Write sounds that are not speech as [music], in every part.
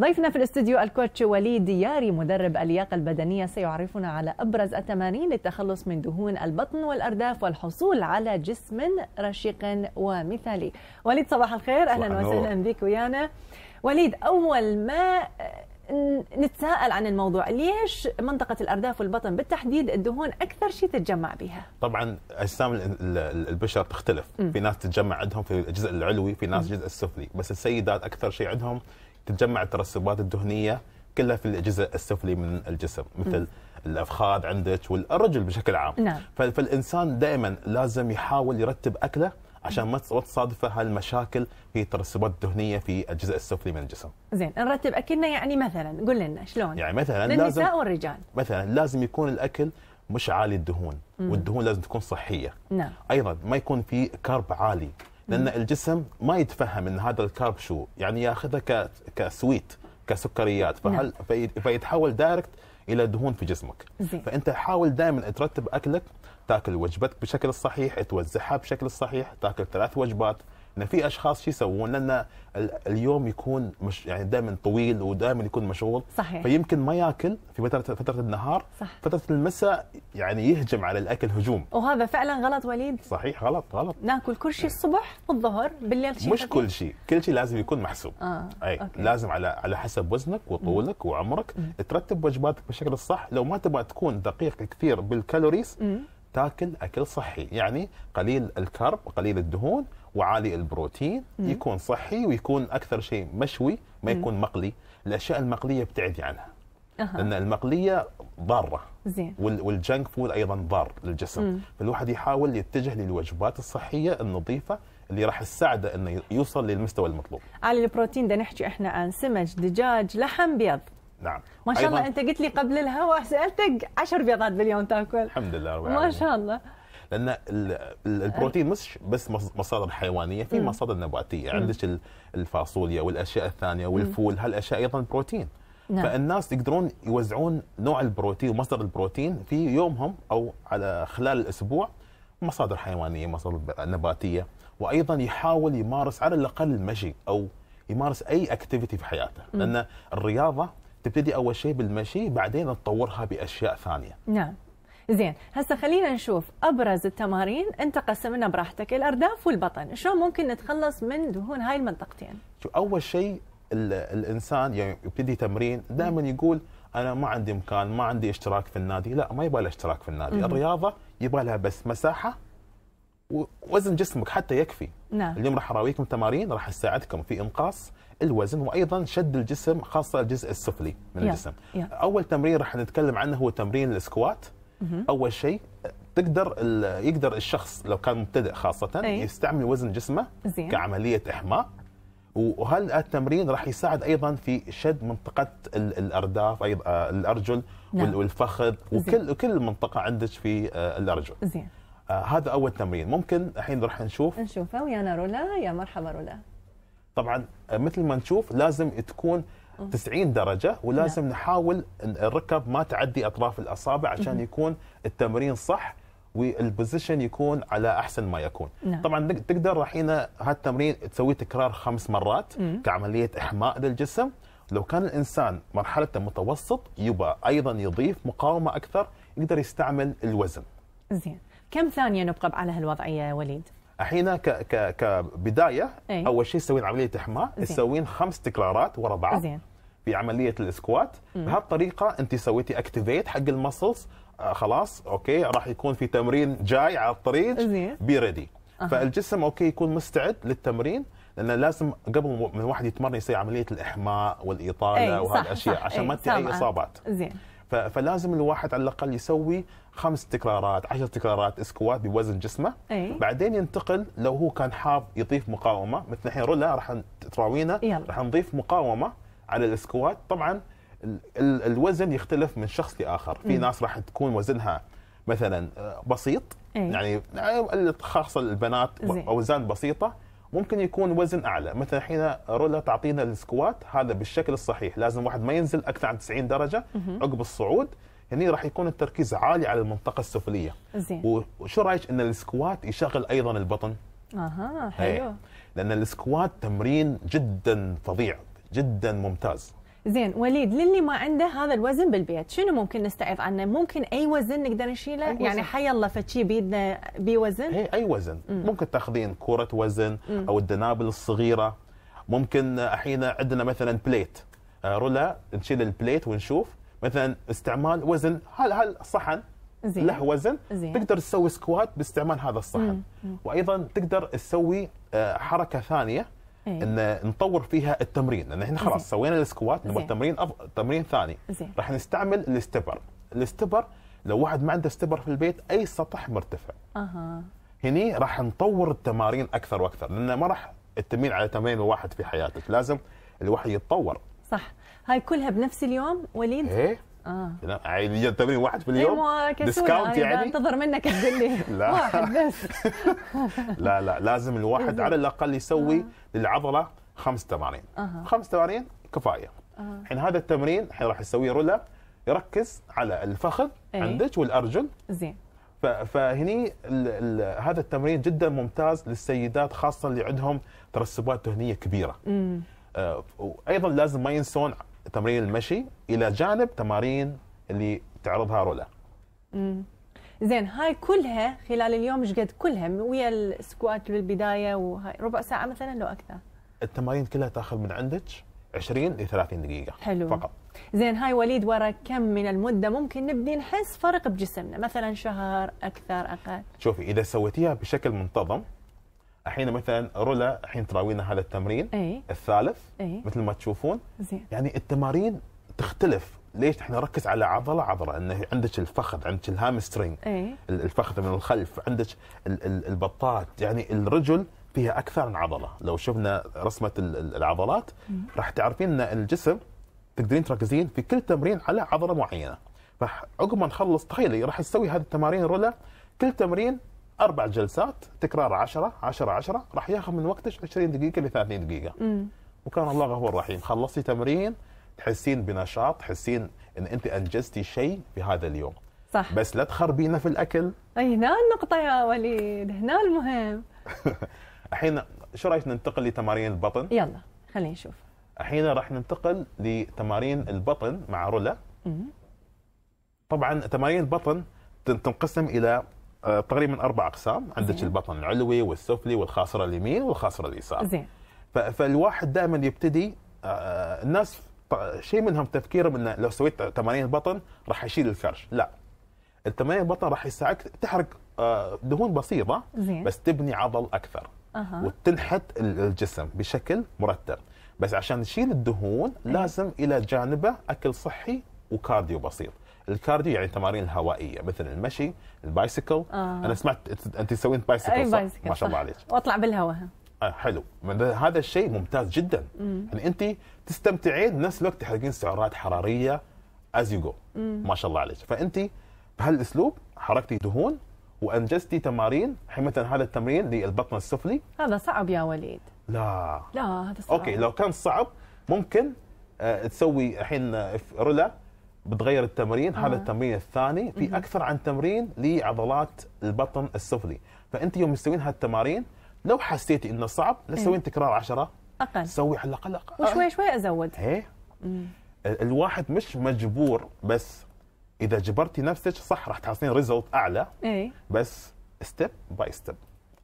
ضيفنا في الاستديو الكوتش وليد دياري مدرب اللياقة البدنية سيعرفنا على أبرز التمارين للتخلص من دهون البطن والأرداف والحصول على جسم رشيق ومثالي وليد صباح الخير أهلا وسهلا بك ويانا وليد أول ما نتساءل عن الموضوع ليش منطقة الأرداف والبطن بالتحديد الدهون أكثر شيء تتجمع بها طبعا أجسام البشر تختلف م. في ناس تتجمع عندهم في الجزء العلوي في ناس م. الجزء السفلي بس السيدات أكثر شيء عندهم تتجمع الترسبات الدهنيه كلها في الجزء السفلي من الجسم مثل م. الافخاذ عندك والرجل بشكل عام نعم. فالانسان دائما لازم يحاول يرتب اكله عشان ما تصادفه هالمشاكل في الترسبات الدهنيه في الجزء السفلي من الجسم. زين نرتب اكلنا يعني مثلا قل لنا شلون؟ يعني مثلا للنساء لازم للنساء والرجال مثلا لازم يكون الاكل مش عالي الدهون والدهون لازم تكون صحيه. نعم. ايضا ما يكون في كرب عالي لان الجسم ما يتفهم ان هذا الكارب شو يعني ياخذها كسويت كسكريات نعم. فهل فيتحول دايركت الى دهون في جسمك زي. فانت حاول دائما ترتب اكلك تاكل وجبتك بشكل صحيح توزعها بشكل صحيح تاكل ثلاث وجبات ان في اشخاص شو يسوون لان اليوم يكون مش يعني دائما طويل ودائما يكون مشغول صحيح. فيمكن ما ياكل في فتره فتره النهار صح. فتره المساء يعني يهجم على الاكل هجوم وهذا فعلا غلط وليد صحيح غلط غلط ناكل كل شيء الصبح والظهر بالليل شيء مش كل شيء كل شيء لازم يكون محسوب آه. أي. أوكي. لازم على على حسب وزنك وطولك م. وعمرك م. ترتب وجباتك بالشكل الصح لو ما تبغى تكون دقيق كثير بالكالوريز م. تاكل اكل صحي يعني قليل الكرب قليل الدهون وعالي البروتين مم. يكون صحي ويكون اكثر شيء مشوي ما يكون مم. مقلي الاشياء المقليه ابتعدي عنها أه. لان المقليه ضاره زين والجنك فود ايضا ضار للجسم مم. فالواحد يحاول يتجه للوجبات الصحيه النظيفه اللي راح تساعده انه يوصل للمستوى المطلوب. عالي البروتين ده نحكي احنا عن سمك، دجاج، لحم بيض. نعم. ما شاء الله انت قلت لي قبل الهواء سالتك 10 بيضات باليوم تاكل. الحمد لله رب العالمين. ما شاء الله. لان البروتين مش بس مصادر حيوانيه في مصادر نباتيه عندك الفاصوليا والاشياء الثانيه والفول هالاشياء ايضا بروتين نعم. فالناس يقدرون يوزعون نوع البروتين ومصدر البروتين في يومهم او على خلال الاسبوع مصادر حيوانيه مصادر نباتيه وايضا يحاول يمارس على الاقل المشي او يمارس اي اكتيفيتي في حياته لان الرياضه تبتدي اول شيء بالمشي بعدين تطورها باشياء ثانيه نعم زين هسه خلينا نشوف ابرز التمارين انت قسمنا براحتك الارداف والبطن شلون ممكن نتخلص من دهون هاي المنطقتين شو اول شيء الانسان يعني يبتدي تمرين دائما يقول انا ما عندي مكان ما عندي اشتراك في النادي لا ما يبغى اشتراك في النادي الرياضه يبغى لها بس مساحه ووزن جسمك حتى يكفي نعم. اليوم راح اراويكم تمارين راح تساعدكم في انقاص الوزن وايضا شد الجسم خاصه الجزء السفلي من الجسم yeah. اول تمرين راح نتكلم عنه هو تمرين السكوات اول شيء تقدر يقدر الشخص لو كان مبتدئ خاصه أي. يستعمل وزن جسمه زين. كعمليه احماء وهذا التمرين راح يساعد ايضا في شد منطقه الارداف ايضا آه، الارجل نعم. والفخذ وكل كل منطقه عندك في آه، الارجل زين آه هذا اول تمرين ممكن الحين راح نشوف نشوفه ويانا رولا يا مرحبا رولا طبعا آه، مثل ما نشوف لازم تكون 90 درجه ولازم نعم. نحاول الركب ما تعدي اطراف الاصابع عشان يكون التمرين صح والبوزيشن يكون على احسن ما يكون نعم. طبعا تقدر الحين هالتمرين تسوي تكرار خمس مرات مم. كعمليه احماء للجسم لو كان الانسان مرحلته متوسط يبقى ايضا يضيف مقاومه اكثر يقدر يستعمل الوزن زين كم ثانيه نبقى على هالوضعيه وليد الحين ك ك كبدايه أي. اول شيء تسوين عمليه احماء تسوين خمس تكرارات ورا بعض زين. في عمليه الاسكوات بهالطريقه انت سويتي اكتيفيت حق المسلز آه خلاص اوكي راح يكون في تمرين جاي على الطريق زين. بي ريدي أه. فالجسم اوكي يكون مستعد للتمرين لانه لازم قبل من الواحد يتمرن يسوي عمليه الاحماء والاطاله إيه، وهالاشياء عشان إيه، ما تجي اي اصابات زين فلازم الواحد على الاقل يسوي خمس تكرارات عشر تكرارات سكوات بوزن جسمه أي. بعدين ينتقل لو هو كان حاب يضيف مقاومه مثل الحين رولا راح تراوينا راح نضيف مقاومه على الاسكوات طبعا الوزن يختلف من شخص لاخر في م. ناس راح تكون وزنها مثلا آه، بسيط أي. يعني آه، خاصه البنات اوزان بسيطه ممكن يكون وزن اعلى مثلا حين رولا تعطينا السكوات هذا بالشكل الصحيح لازم واحد ما ينزل اكثر عن 90 درجه عقب الصعود هني راح يكون التركيز عالي على المنطقه السفليه زين وشو رايك ان السكوات يشغل ايضا البطن اها إيه. حلو هي. لان السكوات تمرين جدا فظيع جدا ممتاز زين وليد للي ما عنده هذا الوزن بالبيت شنو ممكن نستعيض عنه ممكن اي وزن نقدر نشيله يعني حي الله فشي بيدنا بوزن هي اي وزن مم. ممكن تاخذين كره وزن مم. او الدنابل الصغيره ممكن الحين عندنا مثلا بليت آه، رولا نشيل البليت ونشوف مثلا استعمال وزن هل هل صحن زين. له وزن زين. تقدر تسوي سكوات باستعمال هذا الصحن مم. مم. وايضا تقدر تسوي آه، حركه ثانيه إيه. ان نطور فيها التمرين لان احنا خلاص سوينا السكوات نبغى تمرين أف... تمرين ثاني زين. راح نستعمل الاستبر الاستبر لو واحد ما عنده استبر في البيت اي سطح مرتفع اها هني راح نطور التمارين اكثر واكثر لان ما راح التمرين على تمرين واحد في حياتك لازم الواحد يتطور صح هاي كلها بنفس اليوم وليد ايه اه عادي تمرين إيه، واحد في إيه، اليوم ديسكاونت آه، يعني انتظر منك تقول لي [laughs] لا واحد بس [laughs] لا لا لازم الواحد إيه. على الاقل يسوي آه. للعضله خمس تمارين آه. خمس تمارين كفايه الحين آه. هذا التمرين الحين راح يسويه رولا يركز على الفخذ أي. عندك والارجل زين فهني الـ الـ هذا التمرين جدا ممتاز للسيدات خاصه اللي عندهم ترسبات دهنيه كبيره امم آه وايضا لازم ما ينسون تمرين المشي الى جانب تمارين اللي تعرضها رولا امم زين هاي كلها خلال اليوم ايش قد كلها ويا السكوات بالبدايه وهاي ربع ساعه مثلا لو اكثر التمارين كلها تاخذ من عندك 20 ل 30 دقيقه حلو فقط زين هاي وليد ورا كم من المده ممكن نبدي نحس فرق بجسمنا مثلا شهر اكثر اقل شوفي اذا سويتيها بشكل منتظم الحين مثلا رولا الحين تراوينا هذا التمرين أي. الثالث أي. مثل ما تشوفون زين. يعني التمارين تختلف ليش احنا نركز على عضله عضله انه عندك الفخذ عندك الهامسترينج أي. الفخذ من الخلف عندك البطات يعني الرجل فيها اكثر من عضله لو شفنا رسمه العضلات راح تعرفين ان الجسم تقدرين تركزين في كل تمرين على عضله معينه فعقب ما نخلص تخيلي راح نسوي هذه التمارين رولا كل تمرين اربع جلسات تكرار 10 10 10 راح ياخذ من وقتك 20 دقيقه ل 30 دقيقه مم. وكان الله غفور رحيم خلصتي تمرين تحسين بنشاط تحسين ان انت انجزتي شيء في هذا اليوم صح بس لا تخربينا في الاكل اي هنا النقطه يا وليد هنا المهم [laughs] الحين شو رايك ننتقل لتمارين البطن يلا خلينا نشوف الحين راح ننتقل لتمارين البطن مع رولا مم. طبعا تمارين البطن تنقسم الى آه، تقريبا اربع اقسام عندك البطن العلوي والسفلي والخاصره اليمين والخاصره اليسار زين فالواحد دائما يبتدي آه، الناس شيء منهم تفكيرهم انه لو سويت تمارين البطن راح يشيل الكرش لا التمارين البطن راح يساعدك تحرق آه، دهون بسيطه زين. بس تبني عضل اكثر أه. وتنحت الجسم بشكل مرتب بس عشان نشيل الدهون إيه. لازم الى جانبه اكل صحي وكارديو بسيط الكارديو يعني التمارين الهوائيه مثل المشي البايسكل آه. انا سمعت انت تسوين بايسكل, أي ما شاء الله عليك واطلع بالهواء آه حلو هذا الشيء ممتاز جدا مم. يعني انت تستمتعين بنفس الوقت تحرقين سعرات حراريه از يو جو ما شاء الله عليك فانت بهالاسلوب حركتي دهون وانجزتي تمارين مثلا هذا التمرين للبطن السفلي هذا صعب يا وليد لا لا هذا صعب اوكي لو كان صعب ممكن آه، تسوي الحين آه، رولا بتغير التمرين هذا آه. التمرين الثاني في اكثر عن تمرين لعضلات البطن السفلي فانت يوم تسوين هالتمارين لو حسيتي انه صعب لا إيه. تسوين تكرار 10 اقل سوي على الاقل وشوي شوي ازود ايه الواحد مش مجبور بس اذا جبرتي نفسك صح راح تحصلين ريزلت اعلى ايه بس ستيب باي ستيب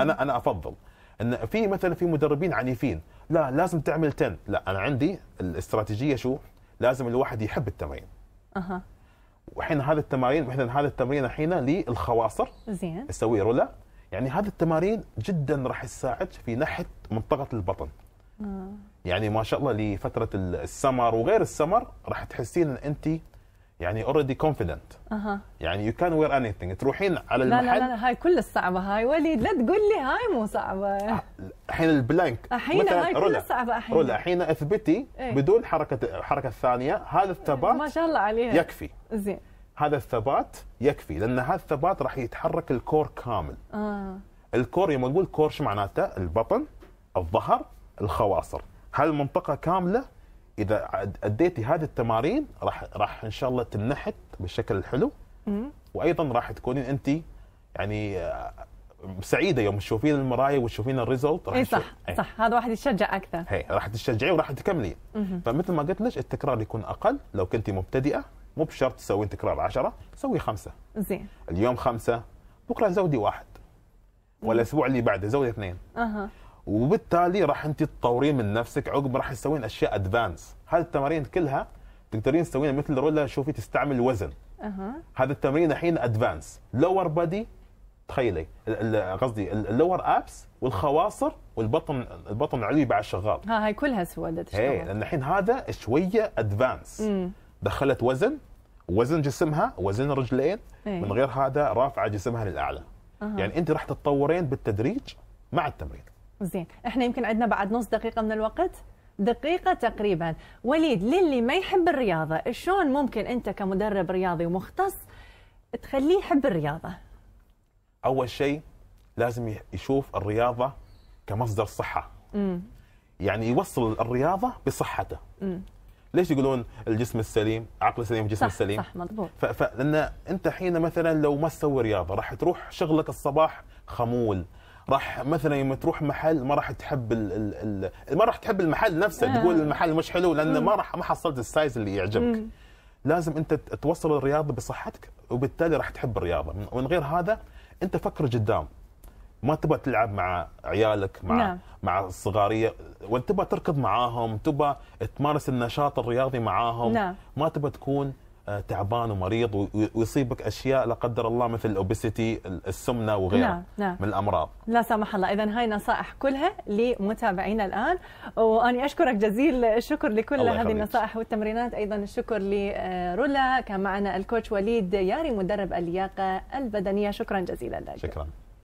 انا انا افضل ان في مثلا في مدربين عنيفين لا لازم تعمل 10 لا انا عندي الاستراتيجيه شو لازم الواحد يحب التمرين اها وحين هذه التمارين مثلا هذه التمرين الحين للخواصر زين تسوي رولا يعني هذه التمارين جدا راح تساعدك في نحت منطقه البطن مم. آه. يعني ما شاء الله لفتره السمر وغير السمر راح تحسين ان انت يعني اوريدي كونفيدنت اها يعني يو كان وير اني ثينج تروحين على المحل لا لا, لا هاي كل الصعبه هاي وليد لا تقول لي هاي مو صعبه أه، الحين البلانك الحين هاي كل الصعبه الحين رولا الحين اثبتي ايه؟ بدون حركه الحركه الثانيه هذا الثبات ما شاء الله عليها يكفي زين هذا الثبات يكفي لان هذا الثبات راح يتحرك الكور كامل اه الكور يوم نقول كور شو معناته؟ البطن الظهر الخواصر هالمنطقه كامله اذا اديتي هذه التمارين راح راح ان شاء الله تنحت بالشكل الحلو وايضا راح تكونين انت يعني آه، سعيده يوم تشوفين المرايه وتشوفين الريزلت اي صح أي. صح هذا واحد يشجع اكثر هي راح تشجعي وراح تكملي فمثل ما قلت لك التكرار يكون اقل لو كنت مبتدئه مو بشرط تسوين تكرار 10 سوي خمسه زين اليوم خمسه بكره زودي واحد والاسبوع اللي بعده زودي اثنين اها وبالتالي راح انت تطورين من نفسك عقب راح تسوين اشياء ادفانس هذه التمارين كلها تقدرين تسوينها مثل رولا شوفي تستعمل وزن أه. هذا التمرين الحين ادفانس لور بادي تخيلي قصدي اللور ابس والخواصر والبطن البطن العلوي بعد شغال ها هاي كلها سوا تشتغل ايه لان الحين هذا شويه ادفانس دخلت وزن وزن جسمها وزن رجلين ايه. من غير هذا رافعه جسمها للاعلى أه. يعني انت راح تتطورين بالتدريج مع التمرين زين احنا يمكن عندنا بعد نص دقيقه من الوقت دقيقة تقريبا وليد للي ما يحب الرياضة شلون ممكن أنت كمدرب رياضي ومختص تخليه يحب الرياضة أول شيء لازم يشوف الرياضة كمصدر صحة مم. يعني يوصل الرياضة بصحته مم. ليش يقولون الجسم السليم عقل سليم جسم صح سليم صح مضبوط فلان انت حين مثلا لو ما تسوي رياضه راح تروح شغلك الصباح خمول راح مثلا لما تروح محل ما راح تحب ال ال الـ ما راح تحب المحل نفسه آه. تقول المحل مش حلو لان ما راح ما حصلت السايز اللي يعجبك مم. لازم انت توصل الرياضه بصحتك وبالتالي راح تحب الرياضه ومن غير هذا انت فكر قدام ما تبغى تلعب مع عيالك مع نعم. مع الصغاريه وانت تبغى تركض معاهم تبغى تمارس النشاط الرياضي معاهم نعم. ما تبغى تكون تعبان ومريض ويصيبك اشياء لا قدر الله مثل الاوبسيتي السمنه وغيرها نعم. نعم. من الامراض لا سمح الله اذا هاي نصائح كلها لمتابعينا الان واني اشكرك جزيل الشكر لكل هذه النصائح والتمرينات ايضا الشكر لرولا كان معنا الكوتش وليد ياري مدرب اللياقه البدنيه شكرا جزيلا لك شكرا